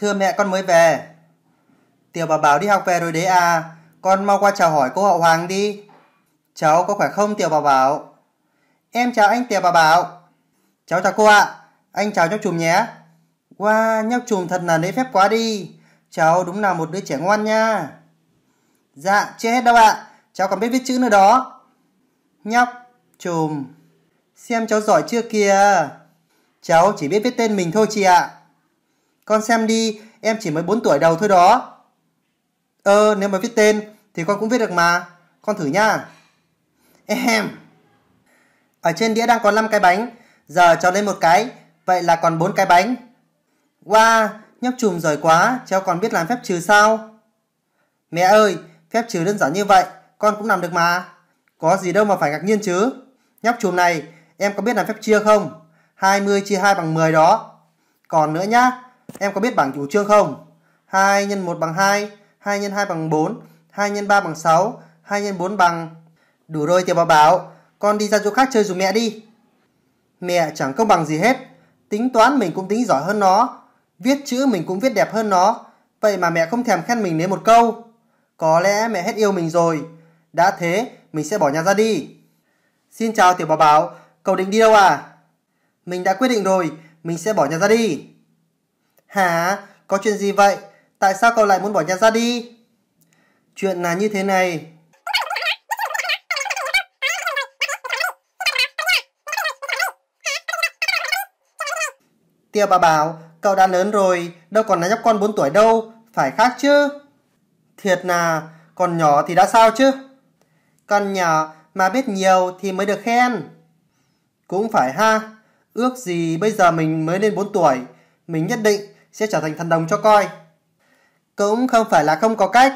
Thưa mẹ con mới về. Tiểu bảo bảo đi học về rồi đấy à. Con mau qua chào hỏi cô hậu hoàng đi. Cháu có khỏe không tiểu bảo bảo? Em chào anh tiểu bảo bảo. Cháu chào cô ạ. Anh chào nhóc chùm nhé. Wow, nhóc chùm thật là lễ phép quá đi. Cháu đúng là một đứa trẻ ngoan nha. Dạ, chưa hết đâu ạ. Cháu còn biết viết chữ nữa đó. Nhóc, chùm. Xem cháu giỏi chưa kìa. Cháu chỉ biết viết tên mình thôi chị ạ. À. Con xem đi, em chỉ mới 4 tuổi đầu thôi đó. Ờ, nếu mà viết tên thì con cũng viết được mà. Con thử nha. em, Ở trên đĩa đang có 5 cái bánh, giờ cho lên một cái, vậy là còn 4 cái bánh. Wow, nhóc chùm giỏi quá, cháu còn biết làm phép trừ sao? Mẹ ơi, phép trừ đơn giản như vậy, con cũng làm được mà. Có gì đâu mà phải ngạc nhiên chứ. Nhóc chùm này, em có biết làm phép chia không? 20 chia 2 bằng 10 đó. Còn nữa nhá, Em có biết bảng chủ trương không? 2 x 1 bằng 2, 2 x 2 bằng 4, 2 x 3 bằng 6, 2 x 4 bằng... Đủ rồi tiểu bảo bảo, con đi ra chỗ khác chơi dù mẹ đi. Mẹ chẳng công bằng gì hết, tính toán mình cũng tính giỏi hơn nó, viết chữ mình cũng viết đẹp hơn nó, vậy mà mẹ không thèm khen mình đến một câu. Có lẽ mẹ hết yêu mình rồi, đã thế mình sẽ bỏ nhà ra đi. Xin chào tiểu bảo bảo, cậu định đi đâu à? Mình đã quyết định rồi, mình sẽ bỏ nhà ra đi. Hả? Có chuyện gì vậy? Tại sao cậu lại muốn bỏ nhà ra đi? Chuyện là như thế này. Tia bà bảo, cậu đã lớn rồi, đâu còn là nhóc con 4 tuổi đâu, phải khác chứ. Thiệt là, còn nhỏ thì đã sao chứ? Con nhỏ mà biết nhiều thì mới được khen. Cũng phải ha, ước gì bây giờ mình mới lên 4 tuổi, mình nhất định sẽ trở thành thần đồng cho coi. Cũng không phải là không có cách.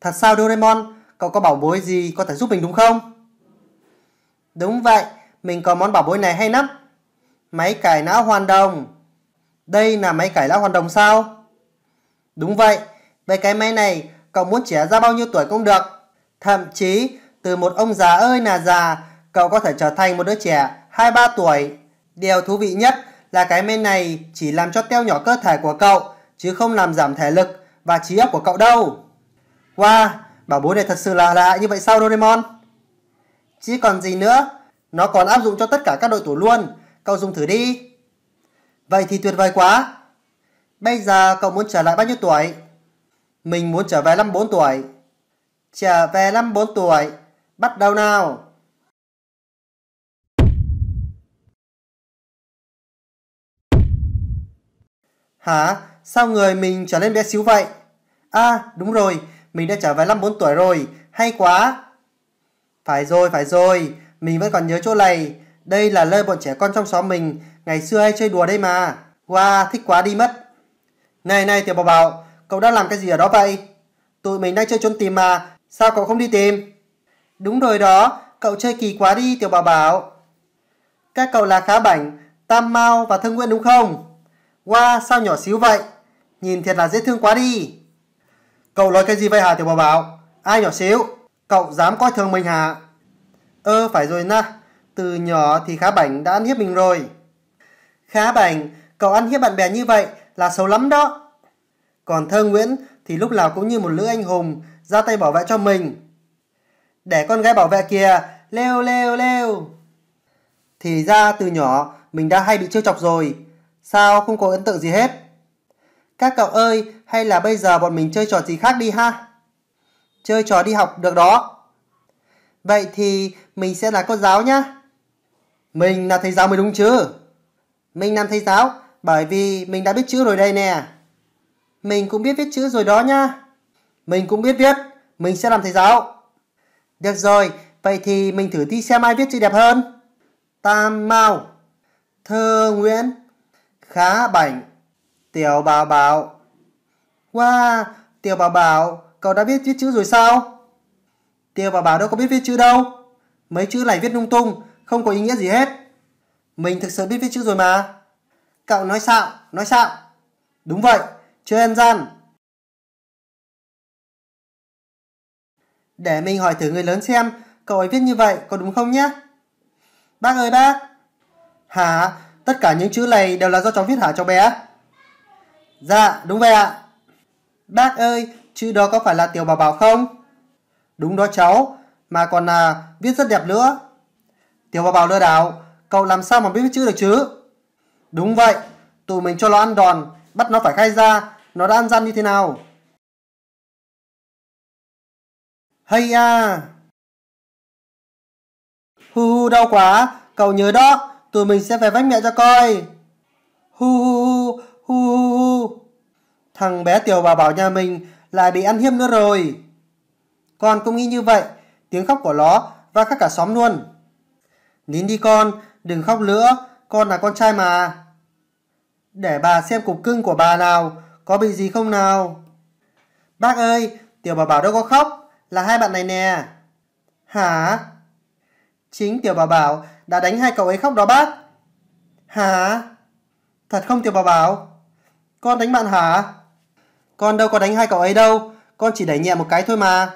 Thật sao Doraemon, cậu có bảo bối gì có thể giúp mình đúng không? Đúng vậy, mình có món bảo bối này hay lắm. Máy cải não hoàn đồng. Đây là máy cải não hoàn đồng sao? Đúng vậy, về cái máy này cậu muốn trẻ ra bao nhiêu tuổi cũng được. Thậm chí từ một ông già ơi là già, cậu có thể trở thành một đứa trẻ 2-3 tuổi. Điều thú vị nhất là cái men này chỉ làm cho teo nhỏ cơ thể của cậu chứ không làm giảm thể lực và trí óc của cậu đâu. Wow, bảo bối này thật sự là lạ như vậy sao Doraemon? Chứ còn gì nữa, nó còn áp dụng cho tất cả các đội tuổi luôn, cậu dùng thử đi. Vậy thì tuyệt vời quá. Bây giờ cậu muốn trở lại bao nhiêu tuổi? Mình muốn trở về năm bốn tuổi. Trở về năm bốn tuổi, bắt đầu nào. Hả? Sao người mình trở nên bé xíu vậy? À, đúng rồi, mình đã trở về năm 4 tuổi rồi, hay quá. Phải rồi, phải rồi, mình vẫn còn nhớ chỗ này. Đây là nơi bọn trẻ con trong xóm mình ngày xưa hay chơi đùa đây mà. Wow, thích quá đi mất. Này này tiểu bảo bảo, cậu đã làm cái gì ở đó vậy? Tụi mình đang chơi trốn tìm mà, sao cậu không đi tìm? Đúng rồi đó, cậu chơi kỳ quá đi tiểu bảo bảo. Các cậu là khá bảnh, tam mau và thân nguyễn đúng không? Wow, sao nhỏ xíu vậy? Nhìn thiệt là dễ thương quá đi. Cậu nói cái gì vậy hả tiểu bảo bảo? Ai nhỏ xíu? Cậu dám coi thường mình hả? Ơ, ờ, phải rồi na. Từ nhỏ thì khá bảnh đã ăn hiếp mình rồi. Khá bảnh, cậu ăn hiếp bạn bè như vậy là xấu lắm đó. Còn thơ Nguyễn thì lúc nào cũng như một lữ anh hùng ra tay bảo vệ cho mình. Để con gái bảo vệ kìa, leo leo leo. Thì ra từ nhỏ mình đã hay bị trêu chọc rồi, Sao không có ấn tượng gì hết? Các cậu ơi, hay là bây giờ bọn mình chơi trò gì khác đi ha? Chơi trò đi học được đó. Vậy thì mình sẽ là cô giáo nhá. Mình là thầy giáo mới đúng chứ? Mình làm thầy giáo bởi vì mình đã biết chữ rồi đây nè. Mình cũng biết viết chữ rồi đó nhá. Mình cũng biết viết, mình sẽ làm thầy giáo. Được rồi, vậy thì mình thử thi xem ai viết chữ đẹp hơn. Tam Mao Thơ Nguyễn khá bảnh. Tiểu bảo bảo. Wow, tiểu bảo bảo, cậu đã biết viết chữ rồi sao? Tiểu bảo bảo đâu có biết viết chữ đâu. Mấy chữ này viết lung tung, không có ý nghĩa gì hết. Mình thực sự biết viết chữ rồi mà. Cậu nói sao, nói sao. Đúng vậy, chưa em gian. Để mình hỏi thử người lớn xem cậu ấy viết như vậy có đúng không nhé? Bác ơi bác! Hả? Tất cả những chữ này đều là do cháu viết hả cháu bé? Dạ, đúng vậy ạ. Bác ơi, chữ đó có phải là tiểu bảo bảo không? Đúng đó cháu, mà còn là viết rất đẹp nữa. Tiểu bảo bảo lừa đảo, cậu làm sao mà biết viết chữ được chứ? Đúng vậy, tụi mình cho nó ăn đòn, bắt nó phải khai ra, nó đã ăn gian như thế nào? Hay à! Hu hu đau quá, cậu nhớ đó, tụi mình sẽ về vách mẹ cho coi. Hu hu hu, hu hu hu. Thằng bé tiểu bà bảo nhà mình lại bị ăn hiếp nữa rồi. Con cũng nghĩ như vậy, tiếng khóc của nó và các cả xóm luôn. Nín đi con, đừng khóc nữa, con là con trai mà. Để bà xem cục cưng của bà nào, có bị gì không nào. Bác ơi, tiểu bà bảo đâu có khóc, là hai bạn này nè. Hả? Chính tiểu bà bảo đã đánh hai cậu ấy khóc đó bác. Hả? Thật không Tiểu Bảo Bảo? Con đánh bạn hả? Con đâu có đánh hai cậu ấy đâu, con chỉ đẩy nhẹ một cái thôi mà.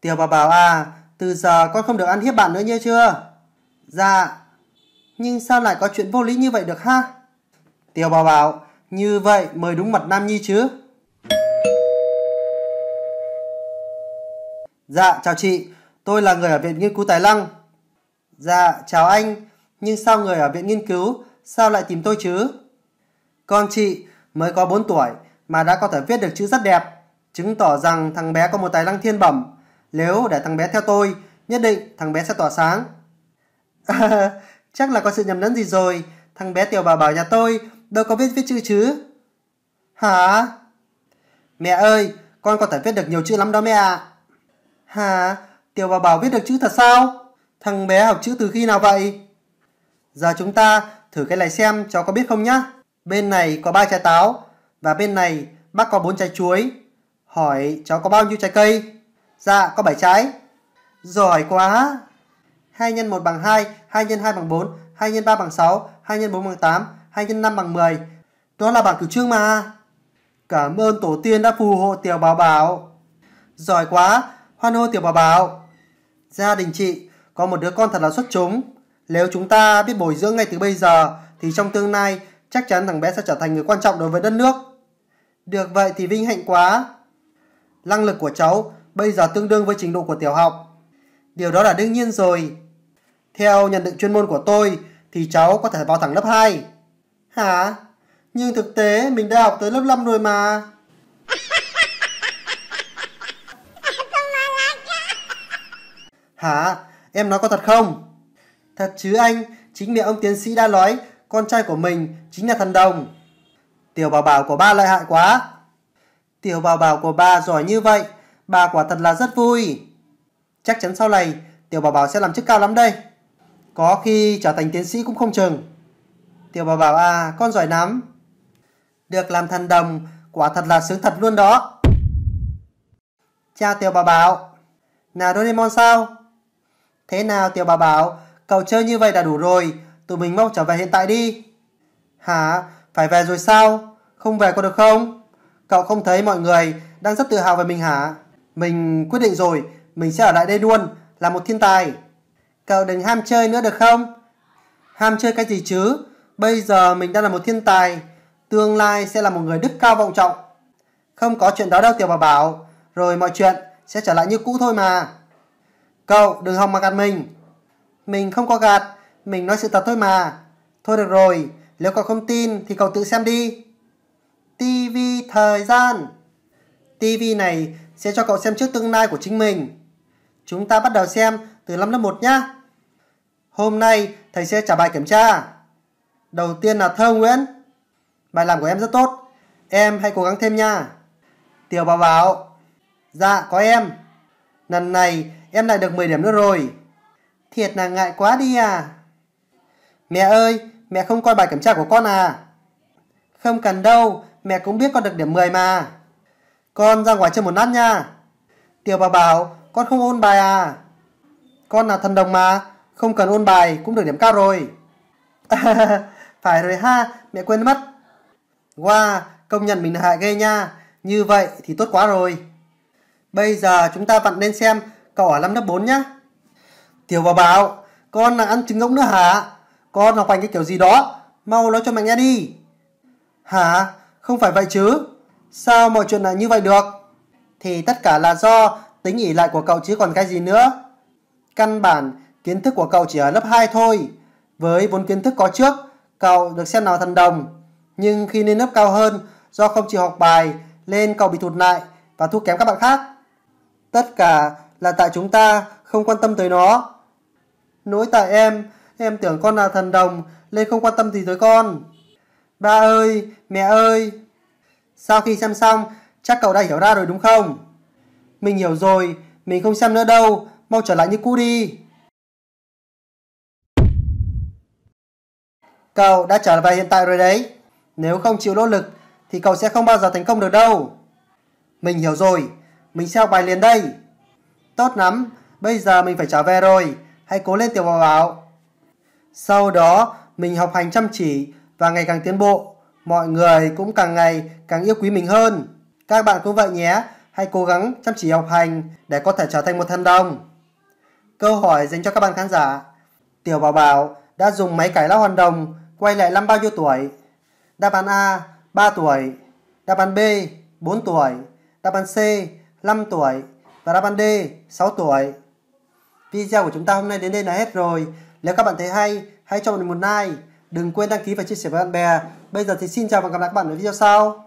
Tiểu Bảo Bảo à, từ giờ con không được ăn hiếp bạn nữa như chưa? Dạ. Nhưng sao lại có chuyện vô lý như vậy được ha? Tiểu Bảo Bảo, như vậy mời đúng mặt Nam Nhi chứ? Dạ, chào chị tôi là người ở Viện Nghiên cứu Tài Lăng. Dạ, chào anh, nhưng sao người ở Viện Nghiên cứu, sao lại tìm tôi chứ? Con chị mới có 4 tuổi mà đã có thể viết được chữ rất đẹp, chứng tỏ rằng thằng bé có một tài năng thiên bẩm. Nếu để thằng bé theo tôi, nhất định thằng bé sẽ tỏa sáng. Chắc là có sự nhầm lẫn gì rồi, thằng bé tiểu bà bảo nhà tôi đâu có biết viết chữ chứ. Hả? Mẹ ơi, con có thể viết được nhiều chữ lắm đó mẹ ạ. À. Hả? Tiểu bà bảo viết được chữ thật sao? Thằng bé học chữ từ khi nào vậy? Giờ chúng ta thử cái này xem cháu có biết không nhá. Bên này có ba trái táo và bên này bác có bốn trái chuối. Hỏi cháu có bao nhiêu trái cây? Dạ có 7 trái. Giỏi quá. 2 x 1 bằng 2, 2 x 2 bằng 4, 2 x 3 bằng 6, 2 x 4 bằng 8, 2 x 5 bằng 10. Đó là bảng cửu chương mà. Cảm ơn tổ tiên đã phù hộ tiểu bảo bảo. Giỏi quá, hoan hô tiểu bảo bảo gia đình chị có một đứa con thật là xuất chúng. Nếu chúng ta biết bồi dưỡng ngay từ bây giờ thì trong tương lai chắc chắn thằng bé sẽ trở thành người quan trọng đối với đất nước. Được vậy thì vinh hạnh quá. Năng lực của cháu bây giờ tương đương với trình độ của tiểu học. Điều đó là đương nhiên rồi. Theo nhận định chuyên môn của tôi thì cháu có thể vào thẳng lớp 2. Hả? Nhưng thực tế mình đã học tới lớp 5 rồi mà. Hả? Em nói có thật không? Thật chứ anh, chính miệng ông tiến sĩ đã nói con trai của mình chính là thần đồng. Tiểu bảo bảo của ba lợi hại quá. Tiểu bảo bảo của ba giỏi như vậy, ba quả thật là rất vui. Chắc chắn sau này tiểu bảo bảo sẽ làm chức cao lắm đây. Có khi trở thành tiến sĩ cũng không chừng. Tiểu bảo bảo à, con giỏi lắm. Được làm thần đồng, quả thật là sướng thật luôn đó. Cha tiểu bảo bảo, là Doraemon sao? Thế nào tiểu bà bảo, cậu chơi như vậy đã đủ rồi, tụi mình mau trở về hiện tại đi. Hả, phải về rồi sao? Không về có được không? Cậu không thấy mọi người đang rất tự hào về mình hả? Mình quyết định rồi, mình sẽ ở lại đây luôn, là một thiên tài. Cậu đừng ham chơi nữa được không? Ham chơi cái gì chứ? Bây giờ mình đang là một thiên tài, tương lai sẽ là một người đức cao vọng trọng. Không có chuyện đó đâu tiểu bà bảo, rồi mọi chuyện sẽ trở lại như cũ thôi mà. Cậu đừng hòng mà gạt mình. Mình không có gạt, mình nói sự thật thôi mà. Thôi được rồi, nếu cậu không tin thì cậu tự xem đi. TV thời gian TV này sẽ cho cậu xem trước tương lai của chính mình. Chúng ta bắt đầu xem từ năm lớp 1 nhá. Hôm nay thầy sẽ trả bài kiểm tra. Đầu tiên là thơ Nguyễn. Bài làm của em rất tốt. Em hãy cố gắng thêm nha. Tiểu Bảo Bảo. Dạ, có em. Lần này em lại được 10 điểm nữa rồi. Thiệt là ngại quá đi à. Mẹ ơi, mẹ không coi bài kiểm tra của con à? Không cần đâu, mẹ cũng biết con được điểm 10 mà. Con ra ngoài chơi một lát nha. Tiểu bà bảo, con không ôn bài à? Con là thần đồng mà, không cần ôn bài cũng được điểm cao rồi. Phải rồi ha, mẹ quên mất. Wow, công nhận mình hại ghê nha. Như vậy thì tốt quá rồi. Bây giờ chúng ta vặn lên xem cậu ở năm lớp 4 nhá. Tiểu bảo bảo, con là ăn trứng ngỗng nữa hả? Con học hành cái kiểu gì đó? Mau nói cho mẹ nghe đi. Hả? Không phải vậy chứ? Sao mọi chuyện lại như vậy được? Thì tất cả là do tính ỉ lại của cậu chứ còn cái gì nữa. Căn bản, kiến thức của cậu chỉ ở lớp 2 thôi. Với vốn kiến thức có trước, cậu được xem là thần đồng. Nhưng khi lên lớp cao hơn, do không chịu học bài, nên cậu bị thụt lại và thua kém các bạn khác. Tất cả là tại chúng ta không quan tâm tới nó. Nỗi tại em, em tưởng con là thần đồng nên không quan tâm gì tới con. Ba ơi, mẹ ơi. Sau khi xem xong, chắc cậu đã hiểu ra rồi đúng không? Mình hiểu rồi, mình không xem nữa đâu, mau trở lại như cũ đi. Cậu đã trở về hiện tại rồi đấy. Nếu không chịu nỗ lực thì cậu sẽ không bao giờ thành công được đâu. Mình hiểu rồi, mình sẽ học bài liền đây. Tốt lắm, bây giờ mình phải trở về rồi. Hãy cố lên tiểu bảo bảo. Sau đó, mình học hành chăm chỉ và ngày càng tiến bộ. Mọi người cũng càng ngày càng yêu quý mình hơn. Các bạn cũng vậy nhé. Hãy cố gắng chăm chỉ học hành để có thể trở thành một thần đồng. Câu hỏi dành cho các bạn khán giả. Tiểu Bảo Bảo đã dùng máy cải lao hoàn đồng quay lại năm bao nhiêu tuổi? Đáp án A 3 tuổi, đáp án B 4 tuổi, đáp án C 5 tuổi và Rabande 6 tuổi. Video của chúng ta hôm nay đến đây là hết rồi. Nếu các bạn thấy hay, hãy cho mình một like. Đừng quên đăng ký và chia sẻ với bạn bè. Bây giờ thì xin chào và gặp lại các bạn ở video sau.